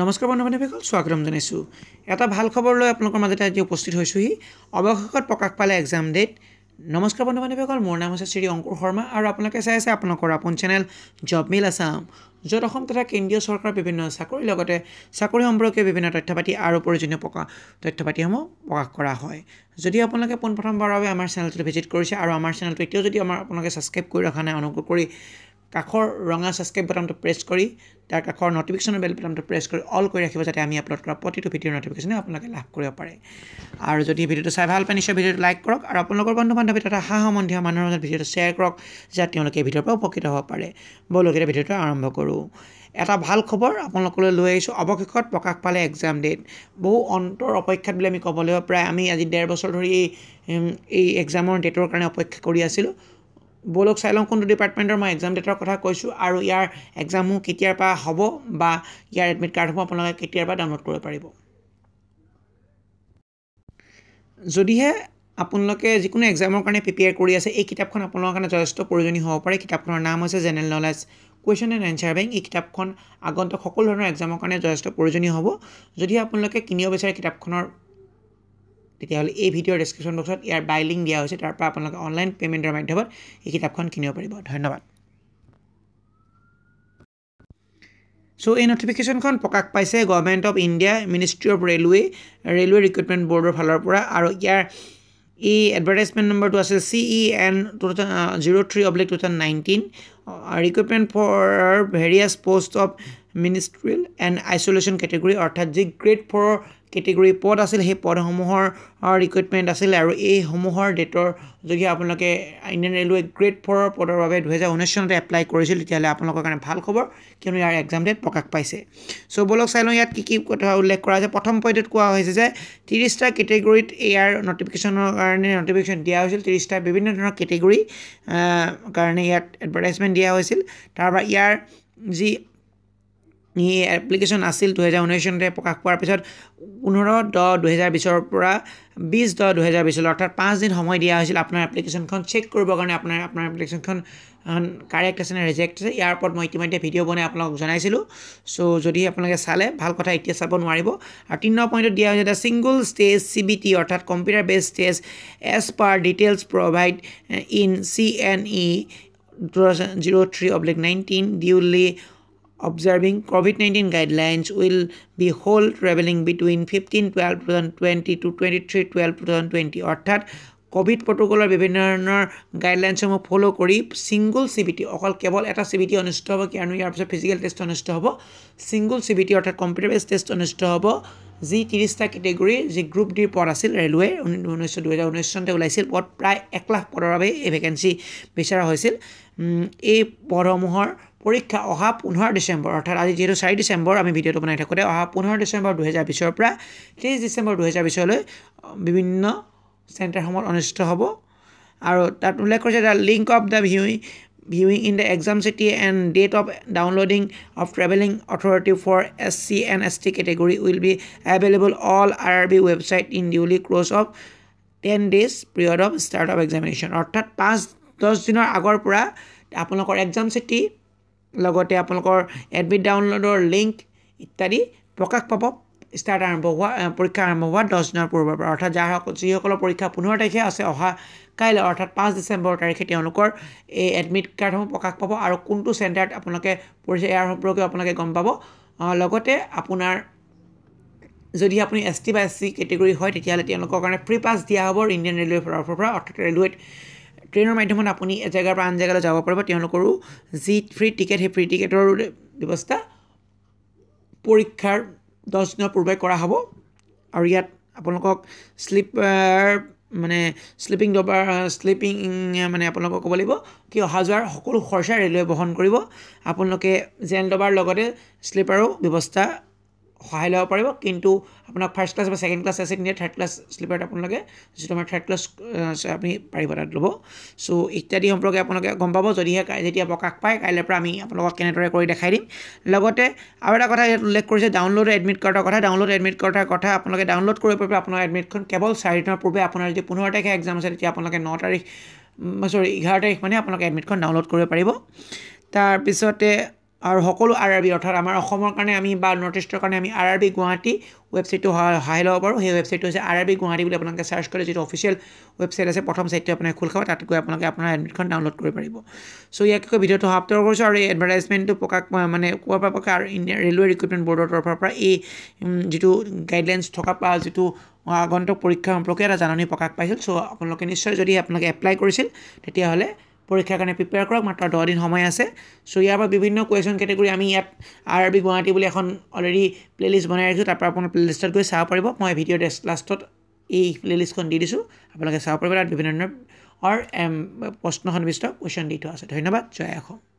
নমস্কাৰ বন্ধু বান্ধৱীসকল স্বাগতম জনাইছোঁ এটা ভাল খবৰ লৈ আপোনালোকৰ মাজতে আজি উপস্থিত হৈছোঁহি অৱশেষত প্ৰকাশ পালে এক্সাম ডেট নমস্কাৰ বন্ধু বান্ধৱীসকল মোৰ নাম হৈছে শ্ৰী অংকুৰ শৰ্মা আৰু আপোনালোকে চাই আছে আপোনালোকৰ আপোন চেনেল জব মিল আছাম য'ত অসম তথা কেন্দ্ৰীয় চৰকাৰৰ বিভিন্ন চাকৰিৰ লগতে চাকৰি সম্পৰ্কীয় বিভিন্ন তথ্য পাতি আৰু প্ৰয়োজনীয় প্ৰকাশ তথ্য পাতিসমূহ প্ৰকাশ কৰা হয় যদি আপোনালোকে পোনপ্ৰথমবাৰৰ বাবে আমাৰ চেনেলটোত ভিজিট কৰিছে আৰু আমাৰ চেনেলটো এতিয়াও যদি আমাৰ আপোনালোকে ছাবস্ক্ৰাইব কৰি ৰখা নাই অনুগ্ৰহ কৰি কাষৰ ৰঙা ছাবস্ক্ৰাইব বটনটো প্ৰেছ কৰি তাৰ কাষৰ ন'টিফিকেশ্যনৰ বেল বটনটো প্ৰেছ কৰি অল কৰি ৰাখিব যাতে আমি আপলোড কৰা প্ৰতিটো ভিডিঅ'ৰ ন'টিফিকেশ্যনে আপোনালোকে লাভ কৰিব পাৰে আৰু যদি ভিডিঅ'টো চাই ভাল পায় নিশ্চয় ভিডিঅ'টো লাইক কৰক আৰু আপোনালোকৰ বন্ধু বান্ধৱী তথা সা সম্বন্ধীয় মানুহৰ মাজত ভিডিঅ'টো শ্বেয়াৰ কৰক যাতে তেওঁলোকে ভিডিঅ'ৰ পৰা উপকৃত হ'ব পাৰে ব'লক এতিয়া ভিডিঅ'টো আৰম্ভ কৰোঁ এটা ভাল খবৰ আপোনালোকলৈ লৈ আহিছোঁ অৱশেষত প্ৰকাশ পালে এক্সাম ডেট বহু অন্তৰ অপেক্ষাত বুলি আমি ক'বলৈ প্ৰায় আমি আজি ডেৰ বছৰ ধৰি এই এক্সামৰ ডেটৰ কাৰণে অপেক্ষা কৰি আছিলোঁ ব'লক চাই লওঁ কোনটো ডিপাৰ্টমেণ্টৰ মই এক্সাম ডেটৰ কথা কৈছোঁ আৰু ইয়াৰ এক্সামসমূহ কেতিয়াৰ পৰা হ'ব বা ইয়াৰ এডমিট কাৰ্ডসমূহ আপোনালোকে কেতিয়াৰ পৰা ডাউনলোড কৰিব পাৰিব যদিহে আপোনালোকে যিকোনো এক্সামৰ কাৰণে প্ৰিপেয়াৰ কৰি আছে এই কিতাপখন আপোনালোকৰ কাৰণে যথেষ্ট প্ৰয়োজনীয় হ'ব পাৰে কিতাপখনৰ নাম হৈছে general knowledge question and answer bank এই কিতাপখন আগন্তুক সকলো ধৰণৰ এক্সামৰ কাৰণে যথেষ্ট প্ৰয়োজনীয় হ'ব যদিহে আপোনালোকে কিনিব বিচাৰে কিতাপখনৰ তেতিয়াহ'লে এই ভিডিঅ'ৰ ডেছক্ৰিপশ্যন বক্সত ইয়াৰ বাই লিংক দিয়া হৈছে তাৰপৰা আপোনালোকে অনলাইন পে'মেণ্টৰ মাধ্যমত এই কিতাপখন কিনিব পাৰিব ধন্যবাদ চ' এই ন'টিফিকেশ্যনখন প্ৰকাশ পাইছে government of India ministry of railway railway recruitment বৰ্ডৰ ফালৰ পৰা আৰু ইয়াৰ ই এডভাৰটাইজমেণ্ট নম্বৰটো আছে C E N two thousand zero' three oblique two thousand nineteen recruitment for various post of ministerial and isolation category অৰ্থাৎ যি গ্ৰেড ফ'ৰ কেটেগৰী পদ আছিল সেই পদসমূহৰ ৰিকুইটমেণ্ট আছিলে আৰু এইসমূহৰ ডেটৰ যদি আপোনালোকে ইণ্ডিয়ান ৰেলৱে গ্ৰেড ফ'ৰৰ পদৰ বাবে দুহেজাৰ ঊনৈছ চনতে এপ্লাই কৰিছিল তেতিয়াহ'লে আপোনালোকৰ কাৰণে ভাল খবৰ কিয়নো ইয়াৰ এক্সাম ডেট প্ৰকাশ পাইছে চ' ব'লক চাই লওঁ ইয়াত কি কি কথা উল্লেখ কৰা হৈছে প্ৰথম পইণ্টত কোৱা হৈছে যে ত্ৰিছটা কেটেগৰীত ইয়াৰ নটিফিকেশ্যনৰ কাৰণে নটিফিকেশ্যন দিয়া হৈছিল ত্ৰিছটা বিভিন্ন ধৰণৰ কেটেগৰী কাৰণে ইয়াত এডভাৰটাইজমেণ্ট দিয়া হৈছিল তাৰপৰা ইয়াৰ যি সি এপ্লিকেশ্যন আছিল দুহেজাৰ ঊনৈছ চনতে প্ৰকাশ পোৱাৰ পিছত পোন্ধৰ দহ দুহেজাৰ বিছৰ পৰা বিছ দহ দুহেজাৰ বিছলৈ অৰ্থাৎ পাঁচদিন সময় দিয়া হৈছিল আপোনাৰ এপ্লিকেশ্যনখন চেক কৰিবৰ কাৰণে আপোনাৰ আপোনাৰ এপ্লিকেশ্যনখন কাৰেক্ট আছে নে ৰিজেক্ট আছে ইয়াৰ ওপৰত মই ইতিমধ্যে ভিডিঅ' বনাই আপোনালোকক জনাইছিলোঁ চ' যদি আপোনালোকে চালে ভাল কথা এতিয়া চাব নোৱাৰিব আৰু তিনি নম্বৰ পইণ্টত দিয়া হৈছে এটা single stage C B T অৰ্থাৎ computer based stage as per details provide in C E N two thousand zero' three oblique nineteen duly observing COVID-19 guidelines will be whole traveling between 15 12 2020 to 23 12 2020 অর্থাৎ Covid প্ৰট'কলৰ বিভিন্ন ধৰণৰ গাইডলাইনসমূহ follow' কৰি single C B অকল কেৱল এটা C অনুষ্ঠিত হ'ব কিয়নো ইয়াৰ পিছত ফিজিকেল টেষ্ট অনুষ্ঠিত হ'ব ছিংগুল চি বি টি অৰ্থাৎ কম্পিউটাৰ টেষ্ট অনুষ্ঠিত হ'ব যি ত্ৰিছটা কেটেগৰী যি গ্ৰুপ ডিৰ পদ আছিল ৰেলৱে ঊনৈছশ দুহেজাৰ ঊনৈছ চনতে ওলাইছিল পদ প্ৰায় এক লাখ পদৰ বাবে এই ভেকেঞ্চি বিচাৰা হৈছিল এই পদসমূহৰ পৰীক্ষা অহা পোন্ধৰ ডিচেম্বৰ অৰ্থাৎ আজি যিহেতু চাৰি ডিচেম্বৰ আমি ভিডিঅ'টো বনাই থাকোঁতে অহা পোন্ধৰ ডিচেম্বৰ দুহেজাৰ বিছৰ পৰা ত্ৰিছ ডিচেম্বৰ দুহেজাৰ বিছলৈ বিভিন্ন চেণ্টাৰসমূহত অনুষ্ঠিত হ'ব আৰু তাত উল্লেখ কৰিছে the link of the viewing viewing in the exam city and date of downloading of travelling authority for S C and S T category will be available all R R B website in duly clause of ten days period of start of examination অৰ্থাৎ পাঁচ দহ দিনৰ আগৰ পৰা আপোনালোকৰ exam city লগতে আপোনালোকৰ admit ডাউনলোডৰ link ইত্যাদি প্ৰকাশ পাব ষ্টাৰ্ট আৰম্ভ হোৱা পৰীক্ষা আৰম্ভ হোৱা দহ দিনৰ পূৰ্বৰ পৰা অৰ্থাৎ যাৰ যিসকলৰ পৰীক্ষা পোন্ধৰ তাৰিখে আছে অহা কাইলৈ অৰ্থাৎ পাঁচ ডিচেম্বৰ তাৰিখে তেওঁলোকৰ এই এডমিট কাৰ্ডসমূহ প্ৰকাশ পাব আৰু কোনটো চেণ্টাৰত আপোনালোকে পৰিছে ইয়াৰ সম্পৰ্কেও আপোনালোকে গম পাব লগতে আপোনাৰ যদি আপুনি এছ টি বা এছ চি কেটেগৰী হয় তেতিয়াহ'লে তেওঁলোকৰ কাৰণে ফ্ৰী পাছ দিয়া হ'ব ইণ্ডিয়ান ৰেলৱে' তৰফৰ পৰা অৰ্থাৎ ৰেলৱে'ত ট্ৰেইনৰ মাধ্যমত আপুনি এজেগাৰ পৰা আন জেগালৈ যাব পাৰিব তেওঁলোকৰো যি ফ্ৰী টিকেট সেই ফ্ৰী টিকেটৰ ব্যৱস্থা পৰীক্ষাৰ দহ দিনৰ পূৰ্বে কৰা হ'ব আৰু ইয়াত আপোনালোকক শ্লিপাৰ মানে শ্লিপিং ডবাৰ শ্লিপিং মানে আপোনালোকক ক'ব লাগিব কি অহা যোৱাৰ সকলো খৰচা ৰে'লৱে বহন কৰিব আপোনালোকে জেন ডবাৰ লগতে শ্লিপাৰো ব্যৱস্থা সহায় ল'ব পাৰিব কিন্তু আপোনাক ফাৰ্ষ্ট ক্লাছ বা ছেকেণ্ড ক্লাছ আছে নিয়ে থাৰ্ড ক্লাছ শ্লিপাৰত আপোনালোকে যিটো আমাৰ থাৰ্ড ক্লাছ আছে আপুনি পাৰিব তাত ল'ব চ' ইত্যাদি সম্পৰ্কে আপোনালোকে গম পাব যদিহে যেতিয়া প্ৰকাশ পায় কাইলৈ পৰা আমি আপোনালোকক কেনেদৰে কৰি দেখাই দিম লগতে আৰু এটা কথা ইয়াত উল্লেখ কৰিছে ডাউনলোড এডমিট কাৰ্ডৰ কথা ডাউনলোড এডমিট কাৰ্ডৰ কথা আপোনালোকে ডাউনলোড কৰিব পাৰিব আপোনাৰ এডমিটখন কেৱল চাৰিদিনৰ পূৰ্বে আপোনাৰ যদি পোন্ধৰ তাৰিখে এক্সাম আছে তেতিয়া আপোনালোকে ন তাৰিখ চৰি এঘাৰ তাৰিখ মানে আপোনালোকে এডমিটখন ডাউনলোড কৰিব পাৰিব তাৰপিছতে আৰু সকলো আৰ আৰ বি অৰ্থাৎ আমাৰ অসমৰ কাৰণে আমি বা নৰ্থ ইষ্টৰ কাৰণে আমি আৰ আৰ বি গুৱাহাটী ৱেবছাইটটো সহায় ল'ব পাৰোঁ সেই ৱেবছাইটটো হৈছে আৰ আৰ বি গুৱাহাটী বুলি আপোনালোকে ছাৰ্চ কৰে যিটো অফিচিয়েল ৱেবছাইট আছে প্ৰথম ছাইটটো আপোনাৰ খোল খাব তাত গৈ আপোনালোকে আপোনাৰ এডমিটখন ডাউনলোড কৰিব পাৰিব চ' ইয়াকে ভিডিঅ'টো সমাপ্ত কৰিছোঁ আৰু এই এডভাৰটাইজমেণ্টটো প্ৰকাশ মানে কোৱাৰ পৰা প্ৰকাশ আৰু ইণ্ডিয়া ৰেলৱে ৰিক্ৰুটমেণ্ট বৰ্ডৰ তৰফৰ পৰা এই যিটো গাইডলাইনছ থকা বা যিটো আগন্তুক পৰীক্ষা সম্পৰ্কে এটা জাননী প্ৰকাশ পাইছিল চ' আপোনালোকে নিশ্চয় যদি আপোনালোকে এপ্লাই কৰিছিল তেতিয়াহ'লে পৰীক্ষাৰ কাৰণে প্ৰিপেয়াৰ কৰক মাত্ৰ দহদিন সময় আছে চ' ইয়াৰ পৰা বিভিন্ন কুৱেশ্যন কেটেগৰী আমি ইয়াত আৰ আৰ বি গুৱাহাটী বুলি এখন অলৰেডি প্লে'লিষ্ট বনাই ৰাখিছোঁ তাৰপৰা আপোনাৰ প্লে'লিষ্টত গৈ চাব পাৰিব মই ভিডিঅ' ডেষ্ট লাষ্টত এই প্লে'লিষ্টখন দি দিছোঁ আপোনালোকে চাব পাৰিব তাত বিভিন্ন ধৰণৰ প্ৰশ্ন সন্নিষ্ট কুৱেশ্যন দি থোৱা আছে ধন্যবাদ জয় অসম